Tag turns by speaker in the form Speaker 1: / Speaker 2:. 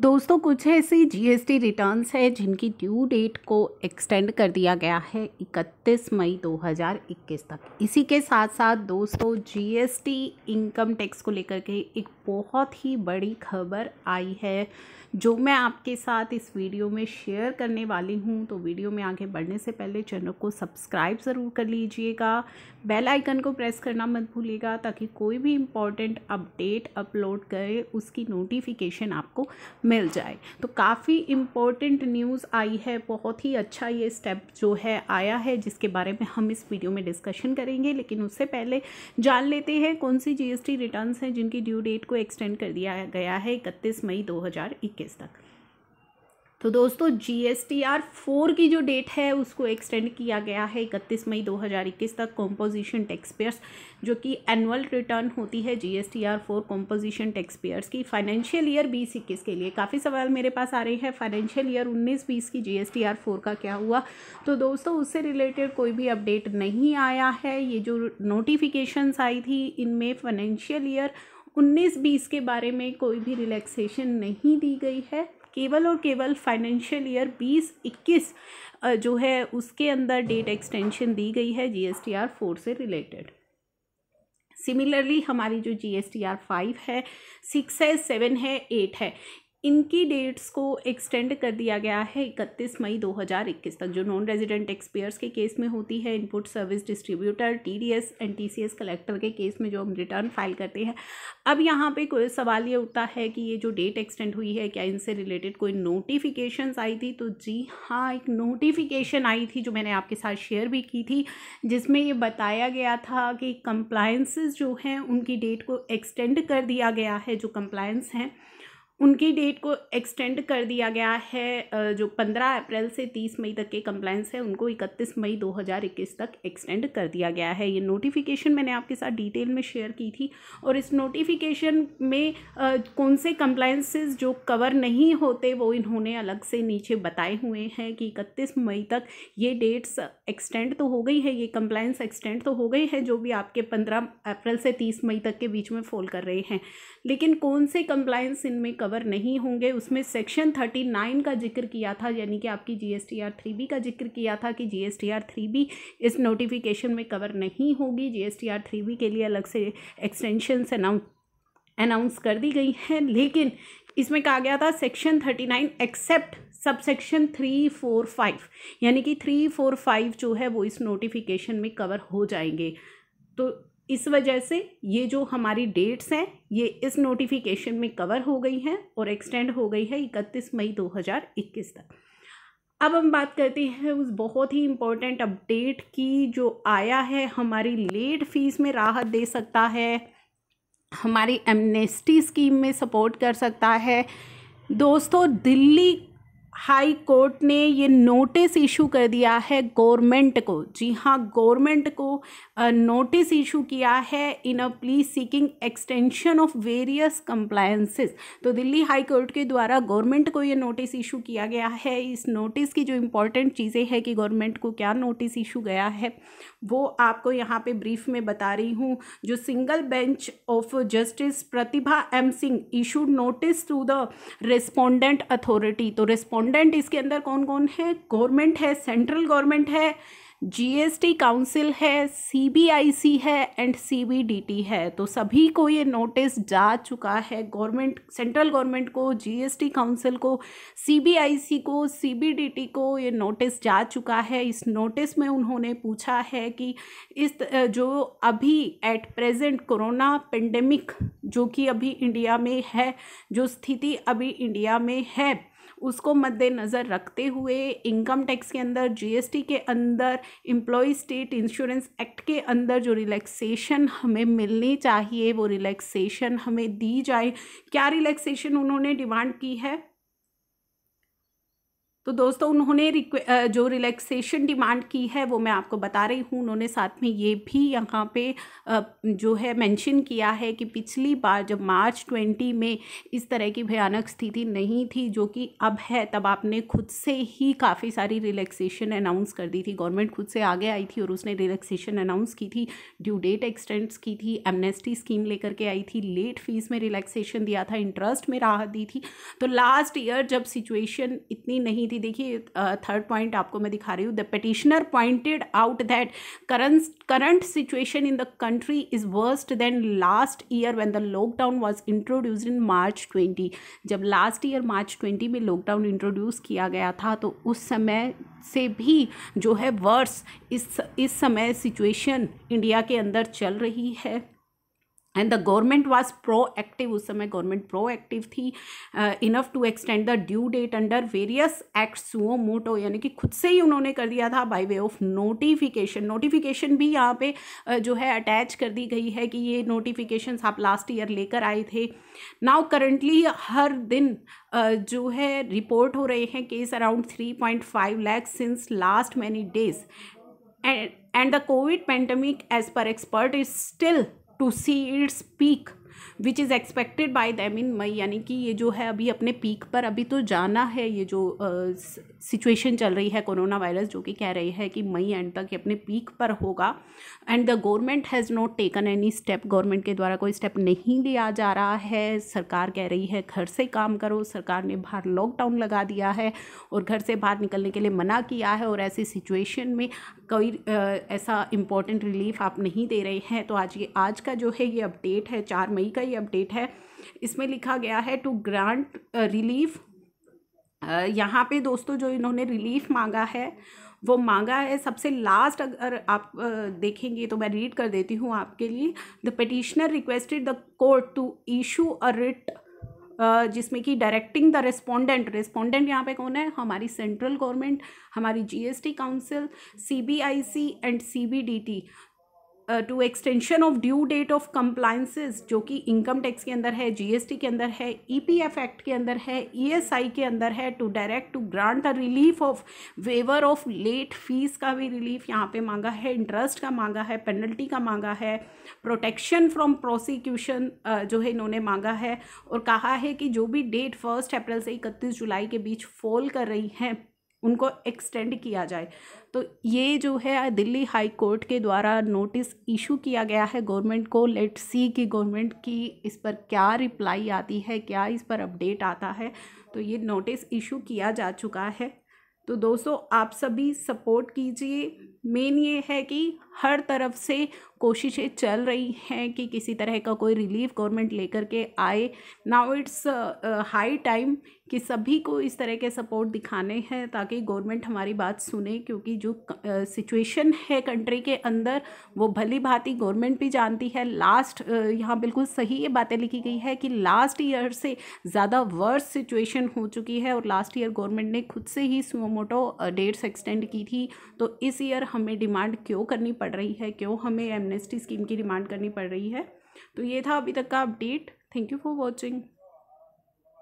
Speaker 1: दोस्तों कुछ ऐसी जीएसटी रिटर्न्स है जिनकी ड्यू डेट को एक्सटेंड कर दिया गया है 31 मई 2021 तक इसी के साथ साथ दोस्तों जीएसटी इनकम टैक्स को लेकर के एक बहुत ही बड़ी खबर आई है जो मैं आपके साथ इस वीडियो में शेयर करने वाली हूँ तो वीडियो में आगे बढ़ने से पहले चैनल को सब्सक्राइब ज़रूर कर लीजिएगा बेल आइकन को प्रेस करना मत भूलिएगा ताकि कोई भी इम्पोर्टेंट अपडेट अपलोड करे उसकी नोटिफिकेशन आपको मिल जाए तो काफ़ी इम्पोर्टेंट न्यूज़ आई है बहुत ही अच्छा ये स्टेप जो है आया है जिसके बारे में हम इस वीडियो में डिस्कशन करेंगे लेकिन उससे पहले जान लेते हैं कौन सी जीएसटी रिटर्न्स हैं जिनकी ड्यू डेट को एक्सटेंड कर दिया गया है इकतीस मई 2021 तक तो दोस्तों G S T R four की जो डेट है उसको एक्सटेंड किया गया है इकतीस मई दो हज़ार इक्कीस तक कॉम्पोजिशन टैक्स पेयर्स जो कि एनुअल रिटर्न होती है G S T R four composition tax payers की फाइनेंशियल ईयर बीस इक्कीस के लिए काफ़ी सवाल मेरे पास आ रहे हैं फाइनेंशियल ईयर उन्नीस बीस की G S T R four का क्या हुआ तो दोस्तों उससे रिलेटेड कोई भी अपडेट नहीं आया है ये जो नोटिफिकेशंस आई थी इनमें फाइनेंशियल ईयर उन्नीस बीस के बारे में कोई भी रिलैक्सेशन नहीं दी गई है केवल और केवल फाइनेंशियल ईयर बीस इक्कीस जो है उसके अंदर डेट एक्सटेंशन दी गई है जी एस आर फोर से रिलेटेड सिमिलरली हमारी जो G S T R five है सिक्स है सेवन है एट है इनकी डेट्स को एक्सटेंड कर दिया गया है 31 मई 2021 तक जो नॉन रेजिडेंट टैक्सपेयर्स के केस में होती है input service distributor T D T and S collector के केस में जो हम रिटर्न फाइल करते हैं अब यहाँ पे कोई सवाल ये उठता है कि ये जो डेट एक्सटेंड हुई है क्या इनसे रिलेटेड कोई नोटिफिकेशन आई थी तो जी हाँ एक नोटिफिकेशन आई थी जो मैंने आपके साथ शेयर भी की थी जिसमें ये बताया गया था कि कंप्लायंसेस जो हैं उनकी डेट को एक्सटेंड कर दिया गया है जो कंप्लायंस हैं उनकी डेट को एक्सटेंड कर दिया गया है जो पंद्रह अप्रैल से तीस मई तक के कंप्लाइंस है उनको इकतीस मई दो हज़ार इक्कीस तक एक्सटेंड कर दिया गया है ये नोटिफिकेशन मैंने आपके साथ डिटेल में शेयर की थी और इस नोटिफिकेशन में कौन से कंप्लाइंसेस जो कवर नहीं होते वो इन्होंने अलग से नीचे बताए हुए हैं कि इकतीस मई तक ये डेट्स एक्सटेंड तो हो गई है ये कंप्लाइंस एक्सटेंड तो हो गए हैं जो भी आपके पंद्रह अप्रैल से तीस मई तक के बीच में फॉल कर रहे हैं लेकिन कौन से कंप्लाइंस इनमें कवर नहीं होंगे उसमें सेक्शन थर्टी नाइन का जिक्र किया था यानी कि आपकी G S T R three B का जिक्र किया था कि G S T R three B इस नोटिफिकेशन में कवर नहीं होगी G S T R three B के लिए अलग से एक्सटेंशन अनाउंस अनाउंस कर दी गई हैं लेकिन इसमें कहा गया था section thirty nine except sub section three four five यानी कि थ्री फोर फाइव जो है वो इस नोटिफिकेशन में कवर हो जाएंगे तो इस वजह से ये जो हमारी डेट्स हैं ये इस नोटिफिकेशन में कवर हो गई हैं और एक्सटेंड हो गई है इकतीस मई 2021 तक अब हम बात करते हैं उस बहुत ही इम्पोर्टेंट अपडेट की जो आया है हमारी लेट फीस में राहत दे सकता है हमारी एमनेस्टी स्कीम में सपोर्ट कर सकता है दोस्तों दिल्ली हाई कोर्ट ने ये नोटिस इशू कर दिया है गवर्नमेंट को जी हाँ गवर्नमेंट को नोटिस इशू किया है in a plea seeking extension of various compliances तो दिल्ली हाई कोर्ट के द्वारा गवर्नमेंट को ये नोटिस इशू किया गया है इस नोटिस की जो इम्पोर्टेंट चीज़ें हैं कि गवर्नमेंट को क्या नोटिस इशू गया है वो आपको यहाँ पे ब्रीफ में बता रही हूँ जो single bench of justice Pratibha M Singh issue notice to the respondent authority तो रिस्पोंड रिस्पोंडेंट इसके अंदर कौन कौन है गवर्नमेंट है सेंट्रल गवर्नमेंट है जीएसटी काउंसिल है सीबीआईसी है एंड सीबीडीटी है तो सभी को ये नोटिस जा चुका है गवर्नमेंट सेंट्रल गवर्नमेंट को जीएसटी काउंसिल को सीबीआईसी को सीबीडीटी को ये नोटिस जा चुका है इस नोटिस में उन्होंने पूछा है कि इस जो अभी एट प्रेजेंट कोरोना पेंडेमिक जो कि अभी इंडिया में है जो स्थिति अभी इंडिया में है उसको मद्देनज़र रखते हुए इनकम टैक्स के अंदर जीएसटी के अंदर एम्प्लॉय स्टेट इंश्योरेंस एक्ट के अंदर जो रिलैक्सेशन हमें मिलनी चाहिए वो रिलैक्सेशन हमें दी जाए क्या रिलैक्सेशन उन्होंने डिमांड की है तो दोस्तों उन्होंने जो रिलैक्सेशन डिमांड की है वो मैं आपको बता रही हूँ उन्होंने साथ में ये भी यहाँ पे जो है मेंशन किया है कि पिछली बार जब मार्च ट्वेंटी में इस तरह की भयानक स्थिति नहीं थी जो कि अब है तब आपने खुद से ही काफ़ी सारी रिलैक्सेशन अनाउंस कर दी थी गवर्नमेंट खुद से आगे आई थी और उसने रिलैक्सेशन अनाउंस की थी ड्यू डेट एक्सटेंड्स की थी एमनेस्टी स्कीम लेकर के आई थी लेट फीस में रिलैक्सेशन दिया था इंटरेस्ट में राहत दी थी तो लास्ट ईयर जब सिचुएशन इतनी नहीं थी थी देखिए थर्ड पॉइंट आपको मैं दिखा रही हूँ the petitioner pointed out that current current situation in the country is worst than last year when the lockdown was introduce in March twenty जब लास्ट ईयर मार्च ट्वेंटी में लॉकडाउन इंट्रोड्यूस किया गया था तो उस समय से भी जो है वर्स इस इस समय सिचुएशन इंडिया के अंदर चल रही है and the government proactive उस समय गवर्नमेंट प्रो एक्टिव थी enough to extend the due date under various act suo motu यानी कि खुद से ही उन्होंने कर दिया था by way of notification notification भी यहाँ पे uh, जो है अटैच कर दी गई है कि ये नोटिफिकेशंस आप लास्ट ईयर लेकर आए थे नाउ करंटली हर दिन uh, जो है रिपोर्ट हो रहे हैं case around three point five lakhs since last many days and the Covid pandemic as per expert is still to see its peak which is expected by them in May यानी कि ये जो है अभी अपने पीक पर अभी तो जाना है ये जो सिचुएशन uh, चल रही है कोरोना वायरस जो कि कह रही है कि मई एंड तक ये अपने पीक पर होगा and the government has not taken any step government के द्वारा कोई स्टेप नहीं लिया जा रहा है सरकार कह रही है घर से काम करो सरकार ने बाहर लॉकडाउन लगा दिया है और घर से बाहर निकलने के लिए मना किया है और ऐसी सिचुएशन में कोई ऐसा इम्पोर्टेंट रिलीफ आप नहीं दे रहे हैं तो आज ये आज का जो है ये अपडेट है चार मई का ये अपडेट है इसमें लिखा गया है टू ग्रांट रिलीफ यहाँ पे दोस्तों जो इन्होंने रिलीफ मांगा है वो मांगा है सबसे लास्ट अगर आप देखेंगे तो मैं रीड कर देती हूँ आपके लिए the petitioner requested the court to issue a writ जिसमें कि डायरेक्टिंग द रेस्पोंडेंट रेस्पोंडेंट यहाँ पे कौन है हमारी सेंट्रल गवर्नमेंट हमारी GST council CBIC and CBDT to extension of due date of compliances जो कि इनकम टैक्स के अंदर है जीएसटी के अंदर है ईपीएफ e एक्ट के अंदर है ईएसआई e के अंदर है to direct to grant the relief of waiver of late fees का भी रिलीफ यहाँ पे मांगा है इंटरेस्ट का मांगा है पेनल्टी का मांगा है प्रोटेक्शन फ्रॉम प्रोसिक्यूशन जो है इन्होंने मांगा है और कहा है कि जो भी डेट फर्स्ट अप्रैल से इकतीस जुलाई के बीच फॉल कर रही हैं उनको एक्सटेंड किया जाए तो ये जो है दिल्ली हाई कोर्ट के द्वारा नोटिस इशू किया गया है गवर्नमेंट को लेट सी कि गवर्नमेंट की इस पर क्या रिप्लाई आती है क्या इस पर अपडेट आता है तो ये नोटिस इशू किया जा चुका है तो दोस्तों आप सभी सपोर्ट कीजिए मेन ये है कि हर तरफ से कोशिशें चल रही हैं कि किसी तरह का कोई रिलीफ गवर्नमेंट लेकर के आए नाउ इट्स हाई टाइम कि सभी को इस तरह के सपोर्ट दिखाने हैं ताकि गवर्नमेंट हमारी बात सुने क्योंकि जो सिचुएशन uh, है कंट्री के अंदर वो भली भांति गवर्नमेंट भी जानती है लास्ट uh, यहाँ बिल्कुल सही ये बातें लिखी गई है कि लास्ट ईयर से ज़्यादा वर्स सिचुएशन हो चुकी है और लास्ट ईयर गवर्नमेंट ने खुद से ही सुमोमोटो डेट्स एक्सटेंड की थी तो इस ईयर हमें डिमांड क्यों करनी पड़ रही है क्यों हमें एम एमएसटी स्कीम की डिमांड करनी पड़ रही है तो ये था अभी तक का update thank you for watching